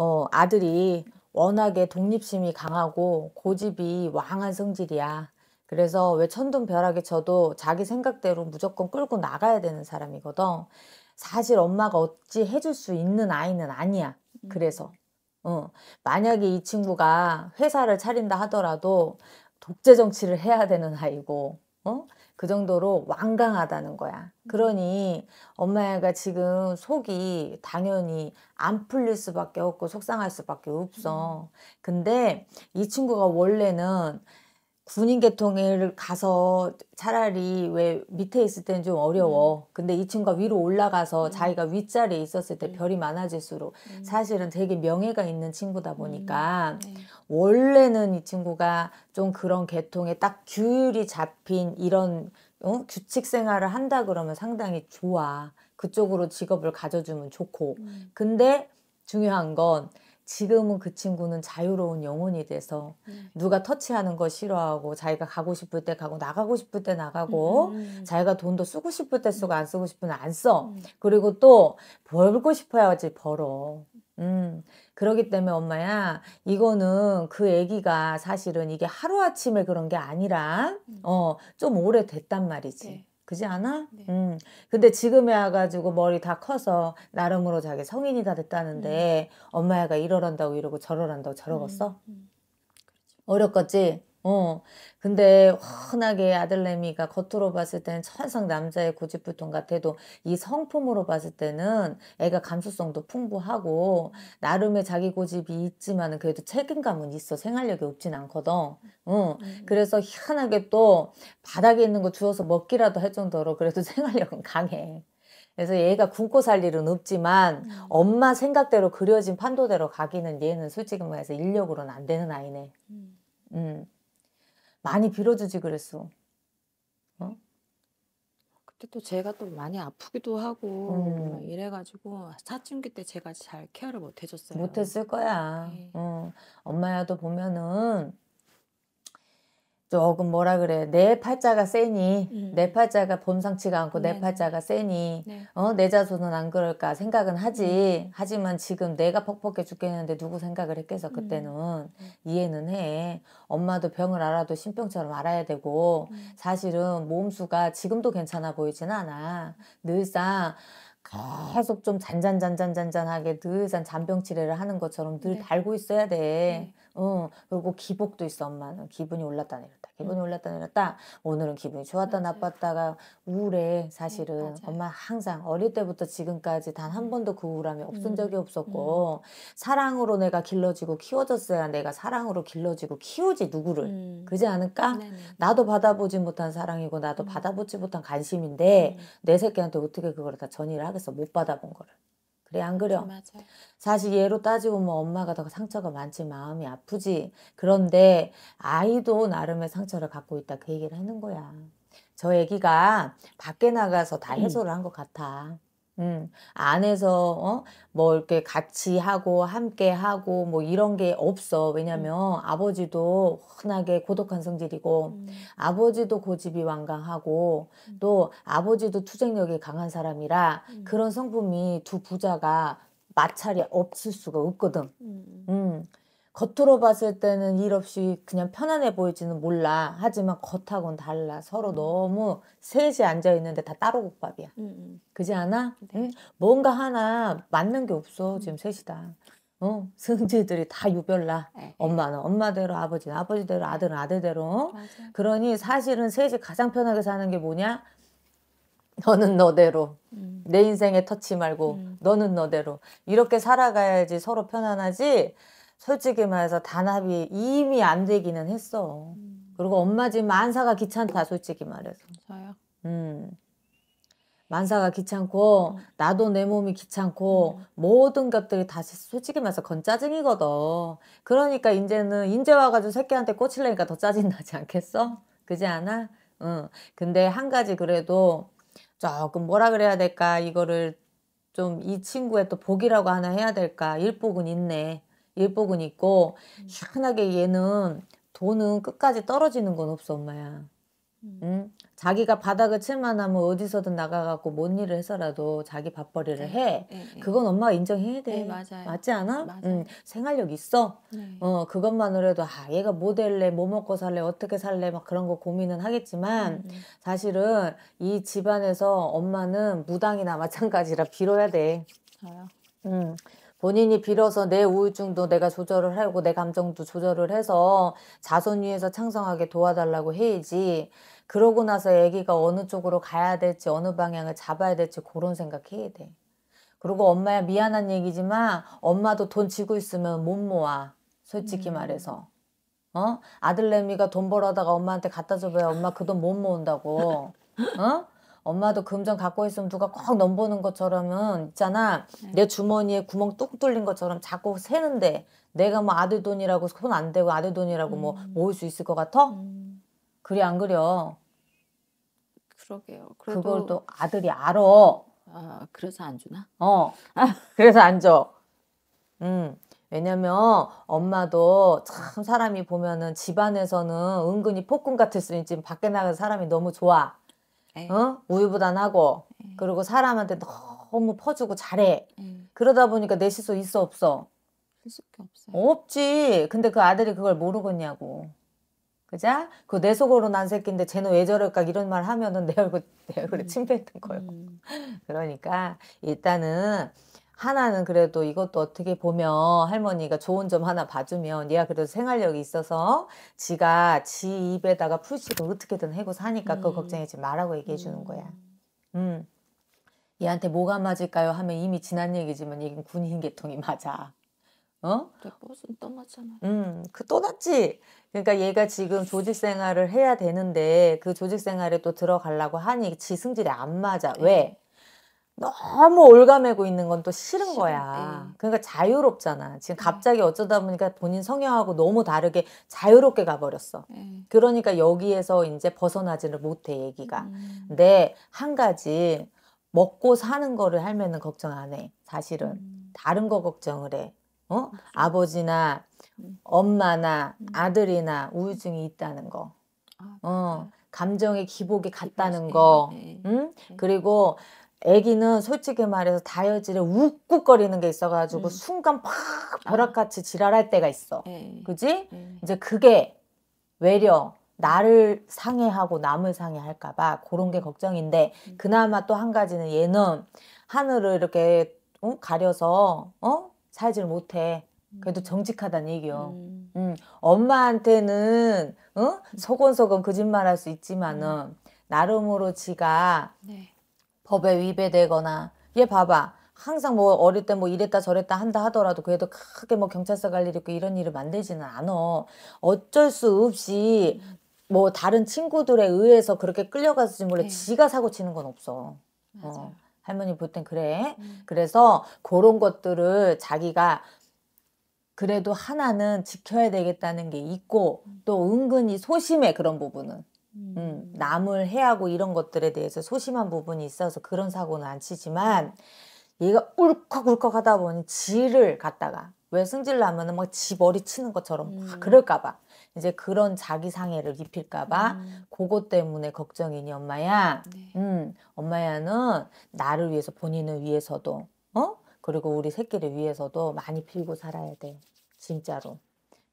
어, 아들이 워낙에 독립심이 강하고 고집이 왕한 성질이야. 그래서 왜천둥벼락에 쳐도 자기 생각대로 무조건 끌고 나가야 되는 사람이거든. 사실 엄마가 어찌 해줄 수 있는 아이는 아니야. 음. 그래서 어, 만약에 이 친구가 회사를 차린다 하더라도 독재 정치를 해야 되는 아이고 어? 그 정도로 완강하다는 거야. 음. 그러니 엄마가 지금 속이 당연히 안 풀릴 수밖에 없고 속상할 수밖에 없어. 음. 근데 이 친구가 원래는 군인 계통을 가서 차라리 왜 밑에 있을 때는 좀 어려워. 음. 근데 이 친구가 위로 올라가서 음. 자기가 윗자리에 있었을 때 음. 별이 많아질수록 음. 사실은 되게 명예가 있는 친구다 보니까 음. 네. 원래는 이 친구가 좀 그런 계통에 딱 규율이 잡힌 이런 어? 규칙 생활을 한다 그러면 상당히 좋아. 그쪽으로 직업을 가져주면 좋고. 음. 근데 중요한 건 지금은 그 친구는 자유로운 영혼이 돼서 음. 누가 터치하는 거 싫어하고 자기가 가고 싶을 때 가고 나가고 싶을 때 나가고 음. 자기가 돈도 쓰고 싶을 때 쓰고 안 쓰고 싶은안 써. 음. 그리고 또 벌고 싶어야지 벌어. 음. 그러기 때문에 엄마야, 이거는 그 애기가 사실은 이게 하루아침에 그런 게 아니라, 음. 어, 좀 오래 됐단 말이지. 네. 그지 않아? 네. 음. 근데 지금 에와가지고 머리 다 커서 나름으로 자기 성인이 다 됐다는데 음. 엄마 애가 이러란다고 이러고 저러란다고 저러겠어? 음. 음. 그렇죠. 어렵겠지? 어. 근데 훤하게 아들내미가 겉으로 봤을 때는 천상 남자의 고집불통 같아도 이 성품으로 봤을 때는 애가 감수성도 풍부하고 나름의 자기 고집이 있지만 그래도 책임감은 있어. 생활력이 없진 않거든. 어. 그래서 희한하게 또 바닥에 있는 거 주워서 먹기라도 할 정도로 그래도 생활력은 강해. 그래서 얘가 굶고 살 일은 없지만 음. 엄마 생각대로 그려진 판도대로 가기는 얘는 솔직히 말해서 인력으로는 안 되는 아이네. 음. 음. 많이 빌어주지 그랬어. 어? 그때 또 제가 또 많이 아프기도 하고 음. 이래가지고 사춘기 때 제가 잘 케어를 못 해줬어요. 못했을 거야. 네. 응. 엄마야도 보면은 조금 뭐라 그래 내 팔자가 세니 음. 내 팔자가 범상치가 않고 네. 내 팔자가 세니 네. 어내 자손은 안 그럴까 생각은 하지 음. 하지만 지금 내가 퍽퍽해 죽겠는데 누구 생각을 했겠어 음. 그때는 음. 이해는 해 엄마도 병을 알아도 신병처럼 알아야 되고 음. 사실은 몸수가 지금도 괜찮아 보이진 않아 늘상 계속 좀 잔잔잔잔잔잔하게 늘상 잔병치레를 하는 것처럼 늘 네. 달고 있어야 돼. 네. 어, 그리고 기복도 있어, 엄마는. 기분이 올랐다 내렸다. 기분이 음. 올랐다 내렸다. 오늘은 기분이 좋았다 맞아요. 나빴다가 우울해, 사실은. 네, 엄마 항상 어릴 때부터 지금까지 단 한 번도 그 우울함이 없은 음. 적이 없었고, 음. 사랑으로 내가 길러지고 키워졌어야 내가 사랑으로 길러지고 키우지, 누구를. 그러지 않을까? 네네. 나도 받아보지 못한 사랑이고, 나도 받아보지 못한 관심인데, 내 새끼한테 어떻게 그걸 다 전이를 하겠어? 못 받아본 거를. 그래 안그래 맞아. 사실 얘로 따지고 뭐 엄마가 더 상처가 많지 마음이 아프지. 그런데 아이도 나름의 상처를 갖고 있다 그 얘기를 하는 거야. 저 애기가 밖에 나가서 다 음. 해소를 한 것 같아. 음, 안에서 어? 뭐 이렇게 같이 하고 함께 하고 뭐 이런 게 없어. 왜냐면 음. 아버지도 흔하게 고독한 성질이고 음. 아버지도 고집이 완강하고 음. 또 아버지도 투쟁력이 강한 사람이라 음. 그런 성품이 두 부자가 마찰이 없을 수가 없거든. 음. 음. 겉으로 봤을 때는 일 없이 그냥 편안해 보일지는 몰라. 하지만 겉하고는 달라. 서로 음. 너무 셋이 앉아 있는데 다 따로 국밥이야. 음, 음. 그지 않아? 네. 뭔가 하나 맞는 게 없어. 음. 지금 셋이다. 어, 승지들이 다 유별나. 에이. 엄마는 엄마대로, 아버지는 아버지대로, 아들은 아들대로. 어? 맞아. 그러니 사실은 셋이 가장 편하게 사는 게 뭐냐? 너는 너대로. 음. 내 인생에 터치 말고, 너는 너대로. 이렇게 살아가야지 서로 편안하지? 솔직히 말해서 단합이 이미 안 되기는 했어. 음. 그리고 엄마 집 만사가 귀찮다 솔직히 말해서. 저요? 음. 만사가 귀찮고 음. 나도 내 몸이 귀찮고 음. 모든 것들이 다시 솔직히 말해서 건 짜증이거든. 그러니까 이제는 인제 와가지고 새끼한테 꽂히려니까 더 짜증 나지 않겠어? 그지 않아? 응. 근데 한 가지 그래도 조금 뭐라 그래야 될까 이거를 좀 이 친구의 또 복이라고 하나 해야 될까 일복은 있네. 일복은 있고 음. 시원하게 얘는 돈은 끝까지 떨어지는 건 없어 엄마야. 음. 응? 자기가 바닥을 칠만 하면 어디서든 나가갖고 뭔 일을 해서라도 자기 밥벌이를 네, 해. 네, 네. 그건 엄마가 인정해야 돼. 네, 맞지 않아? 맞아요. 응, 생활력 있어. 네. 어, 그것만으로도 아, 얘가 뭐 될래, 뭐 먹고 살래, 어떻게 살래, 막 그런 거 고민은 하겠지만 음, 사실은 이 집안에서 엄마는 무당이나 마찬가지라 빌어야 돼. 저요? 음, 본인이 빌어서 내 우울증도 내가 조절을 하고 내 감정도 조절을 해서 자손 위에서 창성하게 도와달라고 해야지 그러고 나서 애기가 어느 쪽으로 가야 될지 어느 방향을 잡아야 될지 그런 생각해야 돼. 그리고 엄마야 미안한 얘기지만 엄마도 돈 지고 있으면 못 모아. 솔직히 음. 말해서. 어? 아들내미가 돈 벌어다가 엄마한테 갖다 줘봐야 엄마 그 돈 못 모은다고. 어? 엄마도 금전 갖고 있으면 누가 꼭 넘보는 것처럼은 있잖아. 네. 내 주머니에 구멍 뚝 뚫린 것처럼 자꾸 새는데 내가 뭐 아들 돈이라고 손 안 대고 아들 돈이라고 뭐 음. 뭐 모을 수 있을 것 같아? 음. 그리 안 그려. 그러게요. 그래도... 그걸 또 아들이 알아. 아, 그래서 안 주나? 어. 그래서 안 줘. 음. 왜냐면 엄마도 참 사람이 보면은 집안에서는 은근히 폭군 같을 수 있지만 밖에 나가서 사람이 너무 좋아. 네. 어? 우유부단하고 네. 그리고 사람한테 너무 퍼주고 잘해. 네. 그러다 보니까 내 실수 있어 없어? 실속이 없어 없지. 근데 그 아들이 그걸 모르겠냐고. 그자? 그 내 속으로 난 새끼인데 쟤는 왜 저럴까 이런 말 하면은 내 얼굴 내 얼굴에 음. 침 뱉는 거예요. 음. 그러니까 일단은 하나는 그래도 이것도 어떻게 보면 할머니가 좋은 점 하나 봐주면 얘가 그래도 생활력이 있어서 지가 지 입에다가 풀식을 어떻게든 해고 사니까 음. 그거 걱정하지 말라고 얘기해 주는 거야. 음. 음. 얘한테 뭐가 맞을까요? 하면 이미 지난 얘기지만 얘는 군인 계통이 맞아. 어? 버스 떠났잖아. 음, 그 떠났지. 그러니까 얘가 지금 조직 생활을 해야 되는데 그 조직 생활에 또 들어가려고 하니 지 승질이 안 맞아. 왜? 네. 너무 올가매고 있는 건 또 싫은 거야. 에 그러니까 자유롭잖아. 지금 네. 갑자기 어쩌다 보니까 본인 성향하고 너무 다르게 자유롭게 가버렸어. 에 네. 그러니까 여기에서 이제 벗어나지를 못해, 얘기가. 음. 근데 한 가지, 먹고 사는 거를 할매는 걱정 안 해, 사실은. 음. 다른 거 걱정을 해. 어? 아버지나 음. 엄마나 음. 아들이나 우울증이 있다는 거. 아, 어. 감정의 기복이 같다는 거. 네. 응? 그리고 아기는 솔직히 말해서 다이어질에 욱욱거리는 게 있어가지고 음. 순간 팍 벼락같이 지랄할 때가 있어. 에이. 예. 그지? 에이. 예. 이제 그게 외려 나를 상해하고 남을 상해할까봐 그런 게 걱정인데 음. 그나마 또 한 가지는 얘는 하늘을 이렇게 어? 가려서 어 살지를 못해. 그래도 음. 정직하다는 얘기요. 음. 음. 엄마한테는 어? 소곤소곤 음. 거짓말할 수 있지만은 음. 나름으로 지가 네. 법에 위배되거나 얘 봐봐 항상 뭐 어릴 때 뭐 이랬다 저랬다 한다 하더라도 그래도 크게 뭐 경찰서 갈일 있고 이런 일을 만들지는 않어 어쩔 수 없이 뭐 다른 친구들에 의해서 그렇게 끌려가서 몰래 네. 지가 사고 치는 건 없어 어, 맞아요. 어, 할머니 볼 땐 그래 음. 그래서 그런 것들을 자기가 그래도 하나는 지켜야 되겠다는 게 있고 음. 또 은근히 소심해 그런 부분은 음. 음, 남을 해하고 이런 것들에 대해서 소심한 부분이 있어서 그런 사고는 안 치지만 얘가 울컥울컥 하다 보니 지를 갖다가 왜 승질나면은 막지 머리 치는 것처럼 막 음. 그럴까봐 이제 그런 자기 상해를 입힐까봐 음. 그것 때문에 걱정이니 엄마야. 네. 음, 엄마야는 나를 위해서 본인을 위해서도 어 그리고 우리 새끼를 위해서도 많이 빌고 살아야 돼 진짜로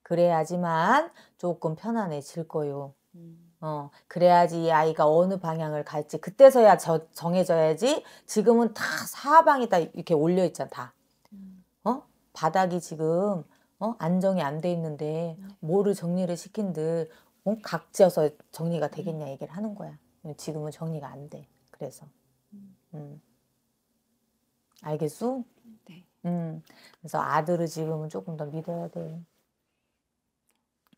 그래야지만 조금 편안해질 거요. 음. 어, 그래야지 이 아이가 어느 방향을 갈지 그때서야 저, 정해져야지 지금은 다 사방이 다 이렇게 올려 있잖아 다. 음. 어? 바닥이 지금 어? 안정이 안 돼 있는데 음. 뭐를 정리를 시킨들 어? 각지서 정리가 음. 되겠냐 얘기를 하는 거야. 지금은 정리가 안 돼. 그래서. 음. 알겠어? 네. 음. 그래서 아들을 지금은 조금 더 믿어야 돼.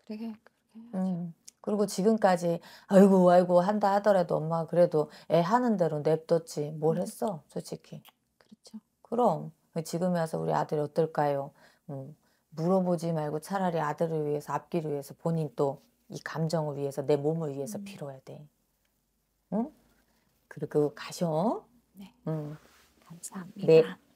그래, 그렇야죠 음. 그리고 지금까지 아이고 아이고 한다 하더라도 엄마 그래도 애 하는 대로 냅뒀지 뭘 음. 했어 솔직히 그렇죠 그럼 그 지금에 와서 우리 아들 어떨까요 음, 물어보지 말고 차라리 아들을 위해서 앞길을 위해서 본인 또 이 감정을 위해서 내 몸을 위해서 음. 빌어야 돼 응? 그리고 가셔 네 음. 감사합니다 네.